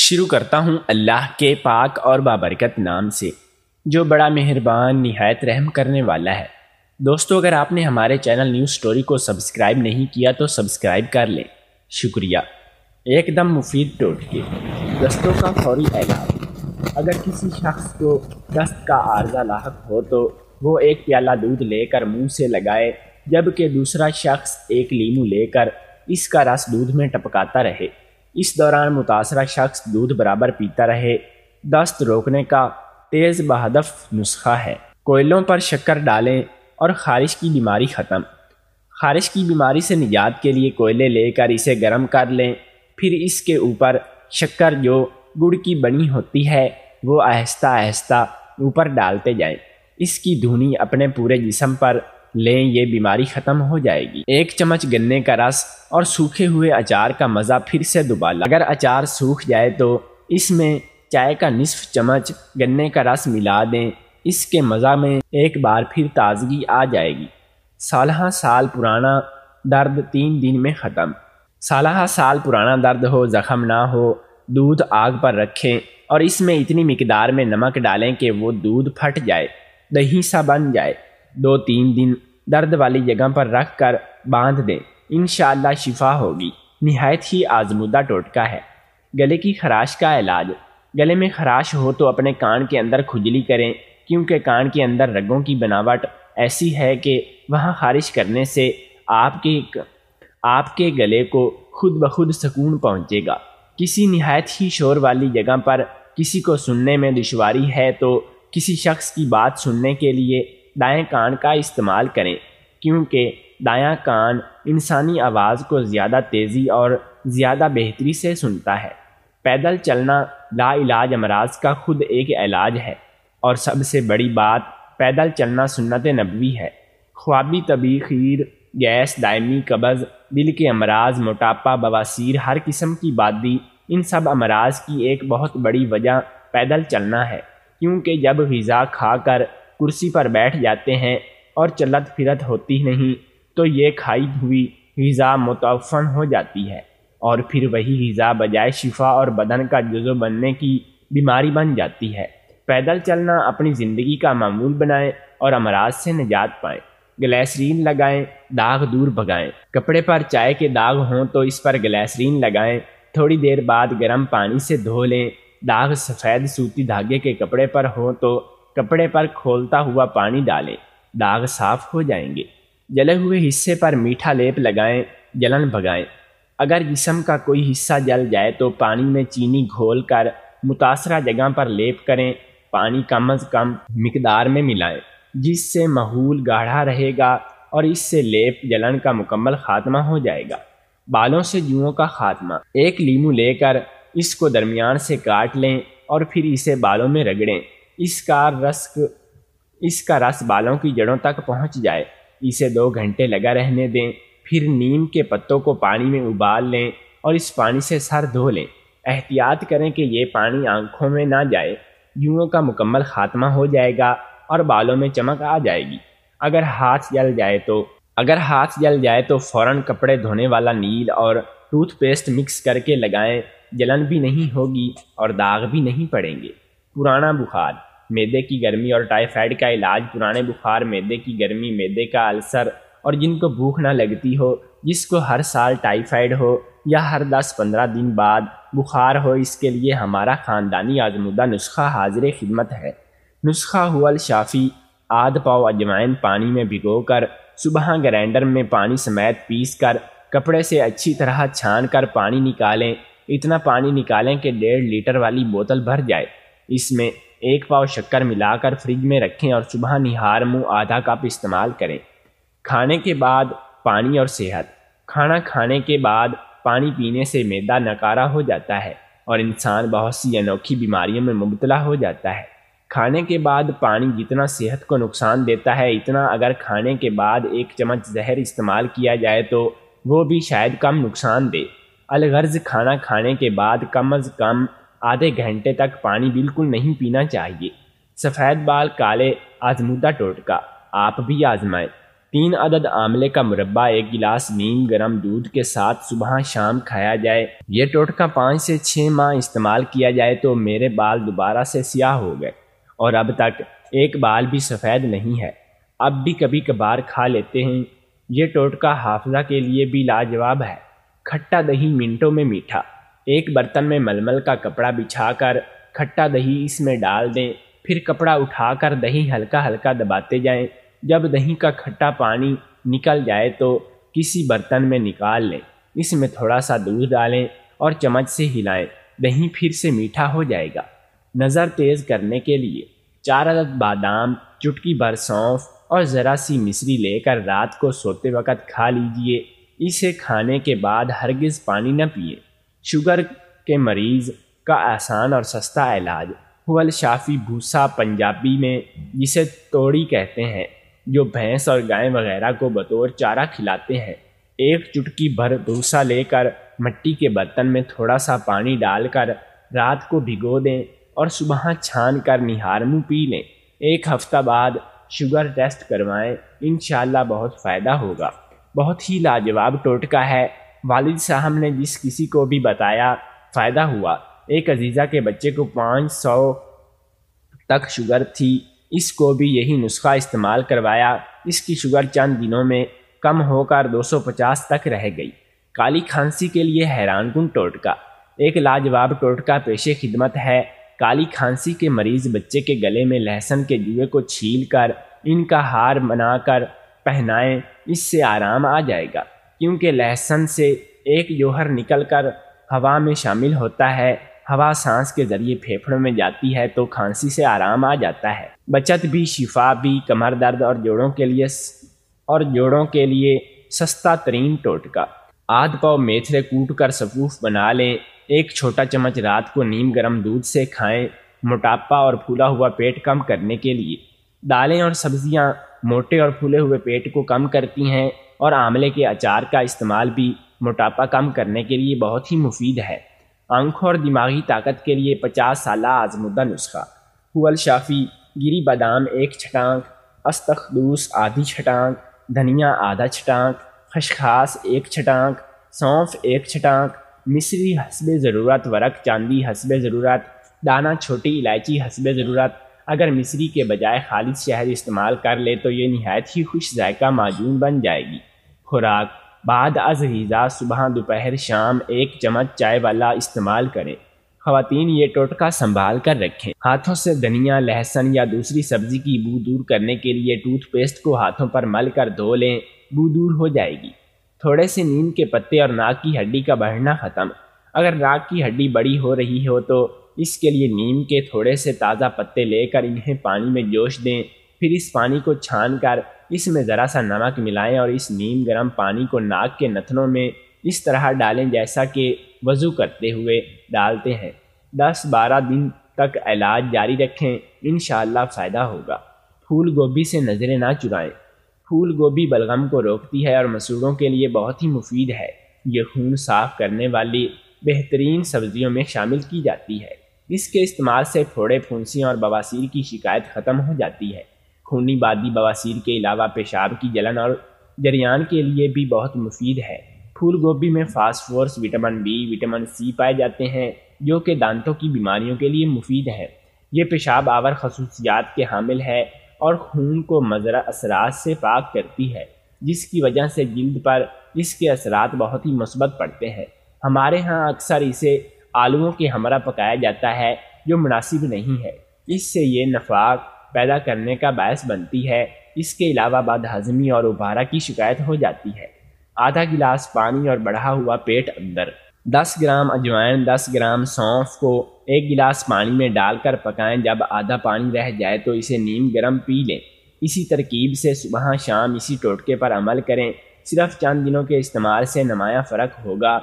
शुरू करता हूँ अल्लाह के पाक और बाबरकत नाम से जो बड़ा मेहरबान नहायत रहम करने वाला है दोस्तों अगर आपने हमारे चैनल न्यूज़ स्टोरी को सब्सक्राइब नहीं किया तो सब्सक्राइब कर लें शुक्रिया एकदम मुफीद टोटके दस्तों का फौरी ऐलान अगर किसी शख्स को दस्त का आर्जा लाक हो तो वो एक प्याला दूध लेकर मुंह से लगाए जबकि दूसरा शख्स एक लीमू लेकर इसका रस दूध में टपकाता रहे इस दौरान मुतासरा शख्स दूध बराबर पीता रहे दस्त रोकने का तेज़ बहदफ नुस्खा है कोयलों पर शक्कर डालें और खारिश की बीमारी ख़त्म खारिश की बीमारी से निजात के लिए कोयले लेकर इसे गर्म कर लें फिर इसके ऊपर शक्कर जो गुड़ की बनी होती है वो आहिस्ता आहिस्ता ऊपर डालते जाएं। इसकी धुनी अपने पूरे जिसम पर लें ये बीमारी ख़त्म हो जाएगी एक चम्मच गन्ने का रस और सूखे हुए अचार का मज़ा फिर से दुबाला अगर अचार सूख जाए तो इसमें चाय का निसफ चम्मच गन्ने का रस मिला दें इसके मज़ा में एक बार फिर ताजगी आ जाएगी सालह साल पुराना दर्द तीन दिन में ख़त्म सालह साल पुराना दर्द हो जख्म ना हो दूध आग पर रखें और इसमें इतनी मकदार में नमक डालें कि वो दूध फट जाए दही सा बन जाए दो तीन दिन दर्द वाली जगह पर रख कर बांध दें इन शिफा होगी नहायत ही आजमूदा टोटका है गले की खराश का इलाज गले में खराश हो तो अपने कान के अंदर खुजली करें क्योंकि कान के अंदर रगों की बनावट ऐसी है कि वहाँ खारिश करने से आपके आपके गले को खुद ब खुद सुकून पहुँचेगा किसी नहायत ही शोर वाली जगह पर किसी को सुनने में दुशारी है तो किसी शख्स की बात सुनने के लिए दाएं कान का इस्तेमाल करें क्योंकि दाया कान इंसानी आवाज़ को ज़्यादा तेज़ी और ज़्यादा बेहतरी से सुनता है पैदल चलना ला इलाज अमराज का खुद एक इलाज है और सबसे बड़ी बात पैदल चलना सुन्नत नबी है ख्वाबी तबी खीर गैस दायमी कबज़ दिल के अमराज मोटापा बवासीर हर किस्म की बादी इन सब अमराज की एक बहुत बड़ी वजह पैदल चलना है क्योंकि जब गज़ा खाकर कुर्सी पर बैठ जाते हैं और चलत फिरत होती नहीं तो ये खाई हुई गज़ा मुतफ़न हो जाती है और फिर वही गज़ा बजाय शिफा और बदन का जुज़ो बनने की बीमारी बन जाती है पैदल चलना अपनी ज़िंदगी का मामूल बनाएं और अमराज से निजात पाएं ग्लैसरीन लगाएं दाग दूर भगाएं कपड़े पर चाय के दाग हों तो इस पर ग्लैसरीन लगाएं थोड़ी देर बाद गर्म पानी से धो लें दाग सफ़ेद सूती धागे के कपड़े पर हो तो कपड़े पर खोलता हुआ पानी डालें दाग साफ हो जाएंगे जले हुए हिस्से पर मीठा लेप लगाएं जलन भगाएं अगर जिसम का कोई हिस्सा जल जाए तो पानी में चीनी घोल कर मुतासरा जगह पर लेप करें पानी कम अज़ कम मकदार में मिलाएं जिससे महूल गाढ़ा रहेगा और इससे लेप जलन का मुकम्मल ख़ात्मा हो जाएगा बालों से जुओं का ख़ात्मा एक लीमू लेकर इसको दरमियान से काट लें और फिर इसे बालों में रगड़ें इसका रस इसका रस बालों की जड़ों तक पहुंच जाए इसे दो घंटे लगा रहने दें फिर नीम के पत्तों को पानी में उबाल लें और इस पानी से सर धो लें एहतियात करें कि ये पानी आंखों में ना जाए यूँ का मुकम्मल खात्मा हो जाएगा और बालों में चमक आ जाएगी अगर हाथ जल जाए तो अगर हाथ जल जाए तो फ़ौरन कपड़े धोने वाला नील और टूथपेस्ट मिक्स करके लगाएं जलन भी नहीं होगी और दाग भी नहीं पड़ेंगे पुराना बुखार मैदे की गर्मी और टाइफाइड का इलाज पुराने बुखार मैदे की गर्मी मैदे का अल्सर और जिनको भूख ना लगती हो जिसको हर साल टाइफाइड हो या हर 10-15 दिन बाद बुखार हो इसके लिए हमारा ख़ानदानी आजमुदा नुस्खा हाजिर खिदमत है नुस्खा हुआ शाफ़ी आध पाव अजवाइन पानी में भिगो कर सुबह ग्राइंडर में पानी समेत पीस कर कपड़े से अच्छी तरह छान कर पानी निकालें इतना पानी निकालें कि डेढ़ लीटर वाली बोतल भर जाए इसमें एक पाव शक्कर मिलाकर फ्रिज में रखें और सुबह निहार मुँह आधा कप इस्तेमाल करें खाने के बाद पानी और सेहत खाना खाने के बाद पानी पीने से मैदा नकारा हो जाता है और इंसान बहुत सी अनोखी बीमारियों में मुबतला हो जाता है खाने के बाद पानी जितना सेहत को नुकसान देता है इतना अगर खाने के बाद एक चम्मच जहर इस्तेमाल किया जाए तो वो भी शायद कम नुकसान दे अलगर्ज खाना खाने के बाद कम अज़ कम आधे घंटे तक पानी बिल्कुल नहीं पीना चाहिए सफ़ेद बाल काले आजमूदा टोटका आप भी आजमाएं तीन अदद आमले का मुरबा एक गिलास नीम गर्म दूध के साथ सुबह शाम खाया जाए यह टोटका पाँच से छः माह इस्तेमाल किया जाए तो मेरे बाल दोबारा से स्याह हो गए और अब तक एक बाल भी सफ़ेद नहीं है अब भी कभी कभार खा लेते हैं यह टोटका हाफजा के लिए भी लाजवाब है खट्टा दही मिनटों में मीठा एक बर्तन में मलमल का कपड़ा बिछाकर खट्टा दही इसमें डाल दें फिर कपड़ा उठाकर दही हल्का हल्का दबाते जाएं जब दही का खट्टा पानी निकल जाए तो किसी बर्तन में निकाल लें इसमें थोड़ा सा दूध डालें और चम्मच से हिलाएं दही फिर से मीठा हो जाएगा नज़र तेज़ करने के लिए चार अदद बादाम चुटकी भर सौंफ और ज़रा सी मिश्री लेकर रात को सोते वक्त खा लीजिए इसे खाने के बाद हरगिज़ पानी न पिए शुगर के मरीज का आसान और सस्ता इलाज हुल शाफी भूसा पंजाबी में जिसे तोड़ी कहते हैं जो भैंस और गाय वगैरह को बतौर चारा खिलाते हैं एक चुटकी भर भूसा लेकर मिट्टी के बर्तन में थोड़ा सा पानी डालकर रात को भिगो दें और सुबह छान कर मुँह पी लें एक हफ्ता बाद शुगर टेस्ट करवाएं इन बहुत फ़ायदा होगा बहुत ही लाजवाब टोटका है वालिद साहब ने जिस किसी को भी बताया फ़ायदा हुआ एक अजीज़ा के बच्चे को पाँच सौ तक शुगर थी इसको भी यही नुस्खा इस्तेमाल करवाया इसकी शुगर चंद दिनों में कम होकर 250 तक रह गई काली खांसी के लिए हैरानकुन टोटका एक लाजवाब टोटका पेशे खिदमत है काली खांसी के मरीज़ बच्चे के गले में लहसुन के जुए को छील कर इनका हार बनाकर पहनाएं इससे आराम आ जाएगा क्योंकि लहसन से एक निकल निकलकर हवा में शामिल होता है हवा सांस के जरिए फेफड़ों में जाती है तो खांसी से आराम आ जाता है बचत भी शिफा भी कमर दर्द और जोड़ों के लिए और जोड़ों के लिए सस्ता तरीन टोटका आध पाव मेथरे कूट कर सफूफ बना लें एक छोटा चम्मच रात को नीम गर्म दूध से खाएं मोटापा और फूला हुआ पेट कम करने के लिए दालें और सब्जियां मोटे और फूले हुए पेट को कम करती हैं और आंवले के अचार का इस्तेमाल भी मोटापा कम करने के लिए बहुत ही मुफीद है आंखों और दिमागी ताकत के लिए पचास साल आजमुदा नुस्खा हुल शाफी गिरी बादाम एक छटांक अस्तखदूस आधी छटांक धनिया आधा छटांक खशखास एक छटांक सौंफ एक छटांक मिस्री हसब ज़रूरत वरक चांदी हसब ज़रूरत दाना छोटी इलायची हसब ज़रूरत अगर मिसरी के बजाय खालिद शहद इस्तेमाल कर ले तो ये नहायत ही खुश जायका माजून बन जाएगी खुराक बाद अज गज़ा सुबह दोपहर शाम एक चम्मच चाय वाला इस्तेमाल करें खातन ये टोटका संभाल कर रखें हाथों से धनिया लहसुन या दूसरी सब्जी की बू दूर करने के लिए टूथपेस्ट को हाथों पर मल कर धो लें बू दूर हो जाएगी थोड़े से नीम के पत्ते और नाक की हड्डी का बढ़ना ख़त्म अगर नाक की हड्डी बड़ी हो रही हो तो इसके लिए नीम के थोड़े से ताज़ा पत्ते लेकर इन्हें पानी में जोश दें फिर इस पानी को छान कर इसमें ज़रा सा नमक मिलाएं और इस नीम गर्म पानी को नाक के नथनों में इस तरह डालें जैसा कि वज़ू करते हुए डालते हैं दस बारह दिन तक इलाज जारी रखें इन फ़ायदा होगा फूल गोभी से नज़रें ना चुराएं फूल गोभी बलगम को रोकती है और मसूड़ों के लिए बहुत ही मुफीद है ये खून साफ करने वाली बेहतरीन सब्जियों में शामिल की जाती है इसके इस्तेमाल से फोड़े फुंसी और बवासीर की शिकायत ख़त्म हो जाती है खूनी बादी बवासीर के अलावा पेशाब की जलन और जरियान के लिए भी बहुत मुफीद है फूल गोभी में phosphorus vitamin B vitamin C पाए जाते हैं जो कि दांतों की बीमारियों के लिए मुफीद है ये पेशाब आवर खसूसियात के हामिल है और खून को मजरा असरात से पाक करती है जिसकी वजह से जिल्द पर इसके असरात बहुत ही मस्बत पड़ते हैं हमारे यहाँ अक्सर इसे आलुओं के हमरा पकाया जाता है जो मुनासिब नहीं है इससे ये नफाक पैदा करने का बायस बनती है इसके अलावा बाद हजमी और उबारा की शिकायत हो जाती है आधा गिलास पानी और बढ़ा हुआ पेट अंदर 10 ग्राम अजवाइन 10 ग्राम सौंफ को एक गिलास पानी में डालकर पकाएं जब आधा पानी रह जाए तो इसे नीम गर्म पी लें इसी तरकीब से सुबह शाम इसी टोटके पर अमल करें सिर्फ चंद दिनों के इस्तेमाल से नमाया फ़र्क होगा